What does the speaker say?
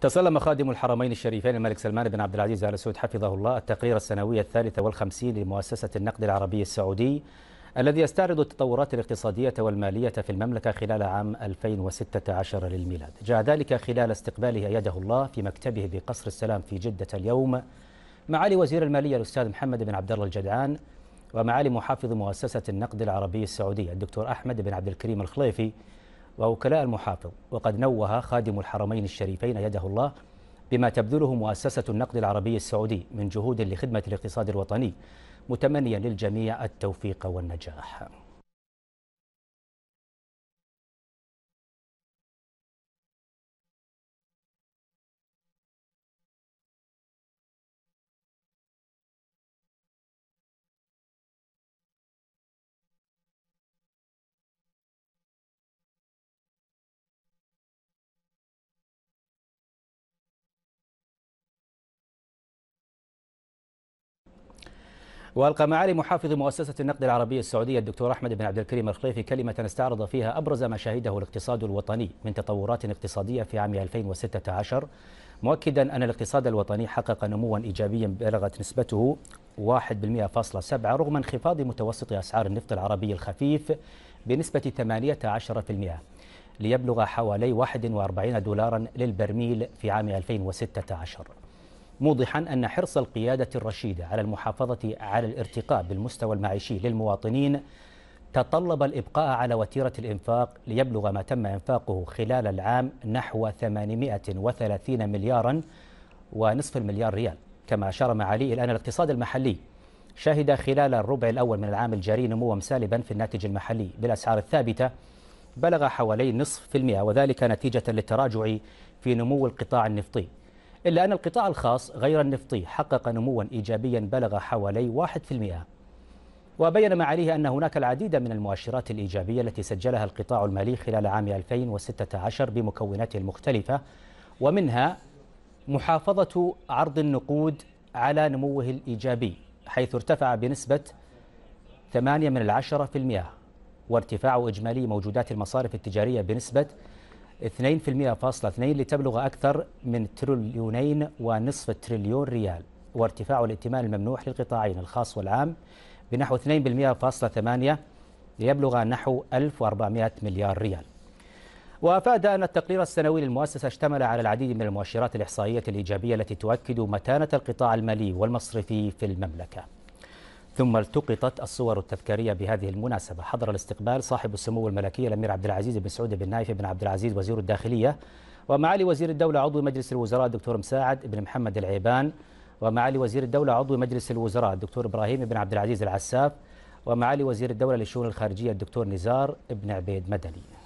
تسلم خادم الحرمين الشريفين الملك سلمان بن عبد العزيز آل سعود حفظه الله التقرير السنوي الثالث والخمسين لمؤسسة النقد العربي السعودي الذي يستعرض التطورات الاقتصادية والمالية في المملكة خلال عام 2016 للميلاد جاء ذلك خلال استقباله أيده الله في مكتبه بقصر السلام في جدة اليوم معالي وزير المالية الأستاذ محمد بن عبد الله الجدعان ومعالي محافظ مؤسسة النقد العربي السعودي الدكتور أحمد بن عبد الكريم الخليفي ووكلاء المحافظ وقد نوه خادم الحرمين الشريفين يده الله بما تبذله مؤسسة النقد العربي السعودي من جهود لخدمة الاقتصاد الوطني متمنيا للجميع التوفيق والنجاح والقى معالي محافظ مؤسسه النقد العربي السعوديه الدكتور احمد بن عبد الكريم الخليفي كلمه استعرض فيها ابرز ما شهده الاقتصاد الوطني من تطورات اقتصاديه في عام 2016 مؤكدا ان الاقتصاد الوطني حقق نموا ايجابيا بلغت نسبته 1.7 رغم انخفاض متوسط اسعار النفط العربي الخفيف بنسبه 18% ليبلغ حوالي 41 دولارا للبرميل في عام 2016 موضحا أن حرص القيادة الرشيدة على المحافظة على الارتقاء بالمستوى المعيشي للمواطنين تطلب الإبقاء على وتيرة الإنفاق ليبلغ ما تم إنفاقه خلال العام نحو 830 مليارا ونصف المليار ريال كما أشار معالي إلى أن الاقتصاد المحلي شهد خلال الربع الأول من العام الجاري نموا سالبا في الناتج المحلي بالأسعار الثابتة بلغ حوالي نصف في المئة وذلك نتيجة للتراجع في نمو القطاع النفطي إلا أن القطاع الخاص غير النفطي حقق نموا إيجابيا بلغ حوالي 1% وبين معاليه أن هناك العديد من المؤشرات الإيجابية التي سجلها القطاع المالي خلال عام 2016 بمكوناته المختلفة ومنها محافظة عرض النقود على نموه الإيجابي حيث ارتفع بنسبة 8 من العشرة في المئة وارتفاع إجمالي موجودات المصارف التجارية بنسبة 2% فاصلة 2 لتبلغ أكثر من تريليونين ونصف تريليون ريال وارتفاع الائتمان الممنوح للقطاعين الخاص والعام بنحو 2% فاصلة 8 ليبلغ نحو 1400 مليار ريال وأفاد أن التقرير السنوي للمؤسسة اشتمل على العديد من المؤشرات الإحصائية الإيجابية التي تؤكد متانة القطاع المالي والمصرفي في المملكة ثم التقطت الصور التذكاريه بهذه المناسبه حضر الاستقبال صاحب السمو الملكي الامير عبد العزيز بن سعود بن نايف بن عبد العزيز وزير الداخليه ومعالي وزير الدوله عضو مجلس الوزراء الدكتور مساعد بن محمد العيبان ومعالي وزير الدوله عضو مجلس الوزراء الدكتور ابراهيم بن عبد العزيز العساف ومعالي وزير الدوله للشؤون الخارجيه الدكتور نزار بن عبيد مدني